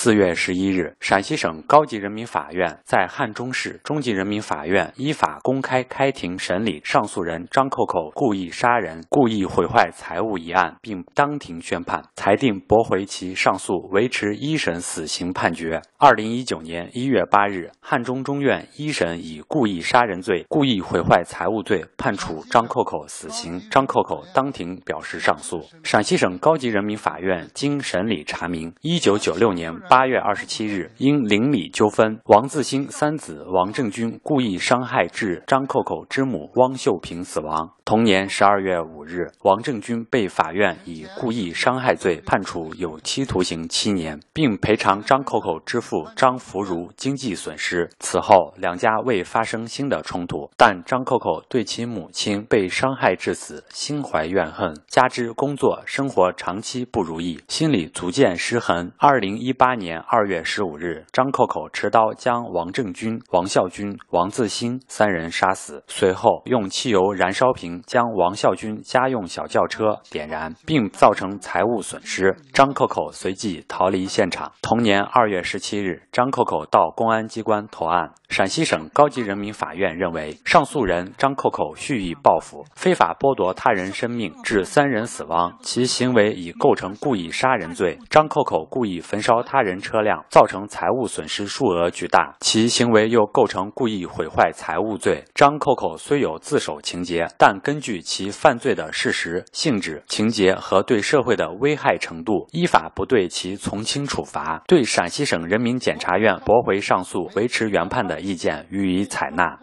四月十一日，陕西省高级人民法院在汉中市中级人民法院依法公开开庭审理上诉人张扣扣故意杀人、故意毁坏财物一案，并当庭宣判，裁定驳回其上诉，维持一审死刑判决。二零一九年一月八日，汉中中院一审以故意杀人罪、故意毁坏财物罪判处张扣扣死刑。张扣扣当庭表示上诉。陕西省高级人民法院经审理查明，一九九六年。八月二十七日，因邻里纠纷，王自兴三子王正军故意伤害致张扣扣之母汪秀平死亡。同年十二月五日，王正军被法院以故意伤害罪判处有期徒刑七年，并赔偿张扣扣之父张福如经济损失。此后，两家未发生新的冲突，但张扣扣对其母亲被伤害致死心怀怨恨，加之工作生活长期不如意，心理逐渐失衡。二零一八年二月十五日，张扣扣持刀将王正军、王孝军、王自兴三人杀死，随后用汽油燃烧瓶将王孝军家用小轿车点燃，并造成财物损失。张扣扣随即逃离现场。同年二月十七日，张扣扣到公安机关投案。陕西省高级人民法院认为，上诉人张扣扣蓄意报复，非法剥夺他人生命，致三人死亡，其行为已构成故意杀人罪。张扣扣故意焚烧他人。人车辆造成财物损失数额巨大，其行为又构成故意毁坏财物罪。张扣扣虽有自首情节，但根据其犯罪的事实、性质、情节和对社会的危害程度，依法不对其从轻处罚。对陕西省人民检察院驳回上诉、维持原判的意见予以采纳。